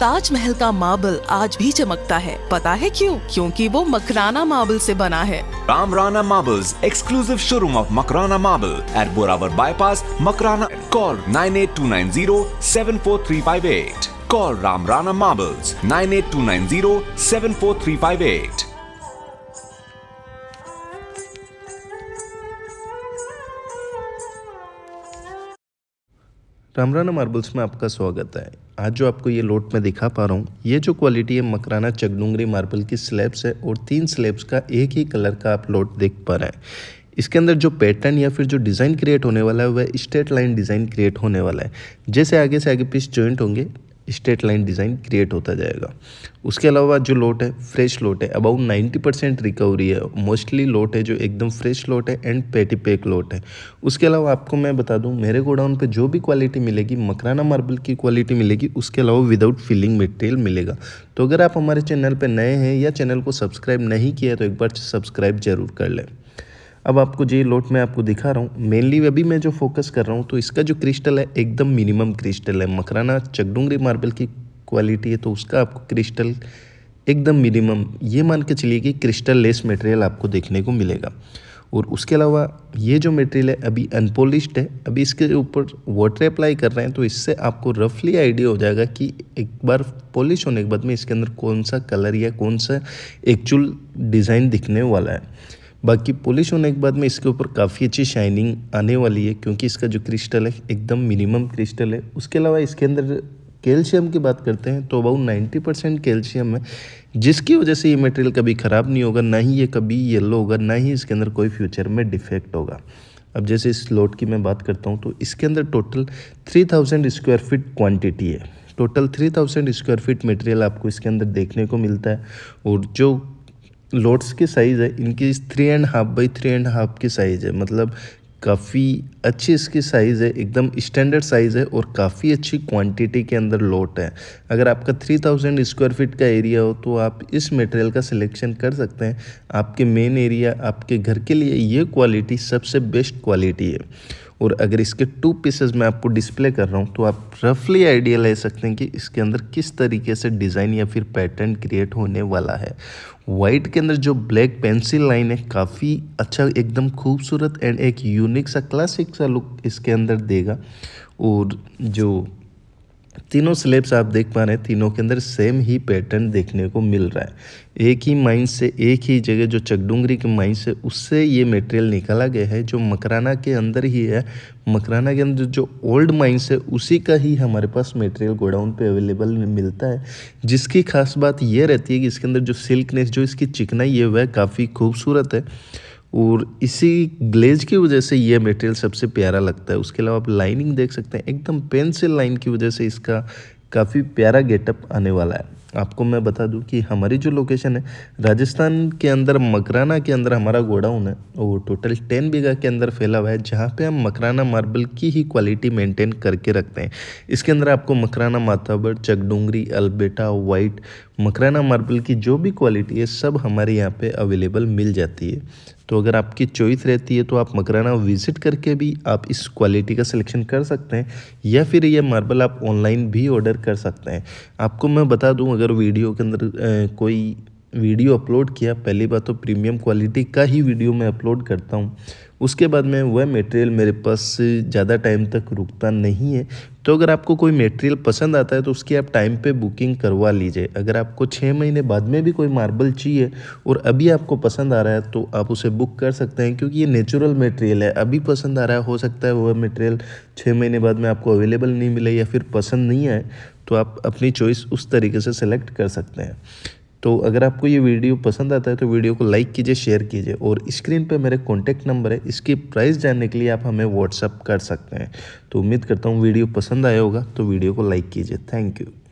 ताजमहल का मार्बल आज भी चमकता है पता है क्यों? क्योंकि वो मकराना मार्बल से बना है Ramrana marbles exclusive showroom of Makrana marble at Borawar bypass Makrana call nine eight two nine zero seven four three five eight call Ramrana marbles nine eight two nine zero seven four three five eight Ramrana marbles में आपका स्वागत है आज जो आपको ये लोट में दिखा पा रहा हूँ ये जो क्वालिटी है मकराना चकडूंगरी मार्बल की स्लैब्स है और तीन स्लैब्स का एक ही कलर का आप लोट देख पा रहे हैं इसके अंदर जो पैटर्न या फिर जो डिज़ाइन क्रिएट होने वाला है वह स्ट्रेट लाइन डिज़ाइन क्रिएट होने वाला है जैसे आगे से आगे पीस ज्वाइंट होंगे स्ट्रेट लाइन डिज़ाइन क्रिएट होता जाएगा उसके अलावा जो लोट है फ्रेश लोट है अबाउट नाइन्टी परसेंट रिकवरी है मोस्टली लोट है जो एकदम फ्रेश लोट है एंड पेटी पेक लोट है उसके अलावा आपको मैं बता दूं मेरे गोडाउन पे जो भी क्वालिटी मिलेगी मकराना मार्बल की क्वालिटी मिलेगी उसके अलावा विदाउट फिलिंग मटेरियल मिलेगा तो अगर आप हमारे चैनल पर नए हैं या चैनल को सब्सक्राइब नहीं किया तो एक बार सब्सक्राइब जरूर कर लें अब आपको जे लोट में आपको दिखा रहा हूँ मेनली अभी मैं जो फोकस कर रहा हूँ तो इसका जो क्रिस्टल है एकदम मिनिमम क्रिस्टल है मकराना चकडूंगरी मार्बल की क्वालिटी है तो उसका आपको क्रिस्टल एकदम मिनिमम ये मान के चलिए कि क्रिस्टल लेस मटेरियल आपको देखने को मिलेगा और उसके अलावा ये जो मटेरियल है अभी अनपोलिश्ड है अभी इसके ऊपर वाटर अप्लाई कर रहे हैं तो इससे आपको रफली आइडिया हो जाएगा कि एक बार पॉलिश होने के बाद में इसके अंदर कौन सा कलर या कौन सा एक्चुअल डिज़ाइन दिखने वाला है बाकी पॉलिश होने के बाद में इसके ऊपर काफ़ी अच्छी शाइनिंग आने वाली है क्योंकि इसका जो क्रिस्टल है एकदम मिनिमम क्रिस्टल है उसके अलावा इसके अंदर कैल्शियम की बात करते हैं तो अबाउट नाइन्टी परसेंट कैल्शियम है जिसकी वजह से ये मटेरियल कभी ख़राब नहीं होगा ना ही ये कभी येलो होगा ना ही इसके अंदर कोई फ्यूचर में डिफेक्ट होगा अब जैसे इस लोट की मैं बात करता हूँ तो इसके अंदर total three thousand square feet quantity है total three thousand square feet material आपको इसके अंदर देखने को मिलता है और जो लोट्स की साइज़ है इनकी three and half by three and half की साइज़ है मतलब काफ़ी अच्छी इसकी साइज़ है एकदम स्टैंडर्ड साइज़ है और काफ़ी अच्छी क्वांटिटी के अंदर लोट है अगर आपका 3000 स्क्वायर फीट का एरिया हो तो आप इस मटेरियल का सिलेक्शन कर सकते हैं आपके मेन एरिया आपके घर के लिए ये क्वालिटी सबसे बेस्ट क्वालिटी है और अगर इसके टू पीसेज में आपको डिस्प्ले कर रहा हूँ तो आप रफली आइडिया ले सकते हैं कि इसके अंदर किस तरीके से डिज़ाइन या फिर पैटर्न क्रिएट होने वाला है वाइट के अंदर जो ब्लैक पेंसिल लाइन है काफ़ी अच्छा एकदम खूबसूरत एंड एक यूनिक सा क्लासिक सा लुक इसके अंदर देगा और जो तीनों स्लेब्स आप देख पा रहे हैं तीनों के अंदर सेम ही पैटर्न देखने को मिल रहा है एक ही माइन से एक ही जगह जो चकडुंगरी के माइन से उससे ये मटेरियल निकाला गया है जो मकराना के अंदर ही है मकराना के अंदर जो ओल्ड माइन से उसी का ही हमारे पास मटेरियल गोडाउन पे अवेलेबल मिलता है जिसकी खास बात यह रहती है कि इसके अंदर जो सिल्कनेस जो इसकी चिकनाई है वह काफ़ी खूबसूरत है और इसी ग्लेज की वजह से ये मटेरियल सबसे प्यारा लगता है उसके अलावा आप लाइनिंग देख सकते हैं एकदम पेंसिल लाइन की वजह से इसका काफ़ी प्यारा गेटअप आने वाला है आपको मैं बता दूं कि हमारी जो लोकेशन है राजस्थान के अंदर मकराना के अंदर हमारा गोडाउन है वो टोटल टेन बीघा के अंदर फैला हुआ है जहाँ पे हम मकराना मार्बल की ही क्वालिटी मेंटेन करके रखते हैं इसके अंदर आपको मकराना माथावर चकडूंगरी अलबेटा वाइट मकराना मार्बल की जो भी क्वालिटी है सब हमारे यहाँ पे अवेलेबल मिल जाती है तो अगर आपकी चॉइस रहती है तो आप मकराना विज़िट करके भी आप इस क्वालिटी का सिलेक्शन कर सकते हैं या फिर यह मार्बल आप ऑनलाइन भी ऑर्डर कर सकते हैं आपको मैं बता दूं अगर वीडियो के अंदर कोई वीडियो अपलोड किया पहली बात तो प्रीमियम क्वालिटी का ही वीडियो मैं अपलोड करता हूँ उसके बाद में वह मटेरियल मेरे पास ज़्यादा टाइम तक रुकता नहीं है तो अगर आपको कोई मटेरियल पसंद आता है तो उसकी आप टाइम पे बुकिंग करवा लीजिए अगर आपको छः महीने बाद में भी कोई मार्बल चाहिए और अभी आपको पसंद आ रहा है तो आप उसे बुक कर सकते हैं क्योंकि ये नेचुरल मटेरियल है अभी पसंद आ रहा है हो सकता है वह मटेरियल छः महीने बाद में आपको अवेलेबल नहीं मिले या फिर पसंद नहीं आए तो आप अपनी चॉइस उस तरीके से सेलेक्ट कर सकते हैं तो अगर आपको ये वीडियो पसंद आता है तो वीडियो को लाइक कीजिए शेयर कीजिए और स्क्रीन पे मेरे कॉन्टैक्ट नंबर है इसकी प्राइस जानने के लिए आप हमें व्हाट्सअप कर सकते हैं तो उम्मीद करता हूँ वीडियो पसंद आया होगा तो वीडियो को लाइक कीजिए थैंक यू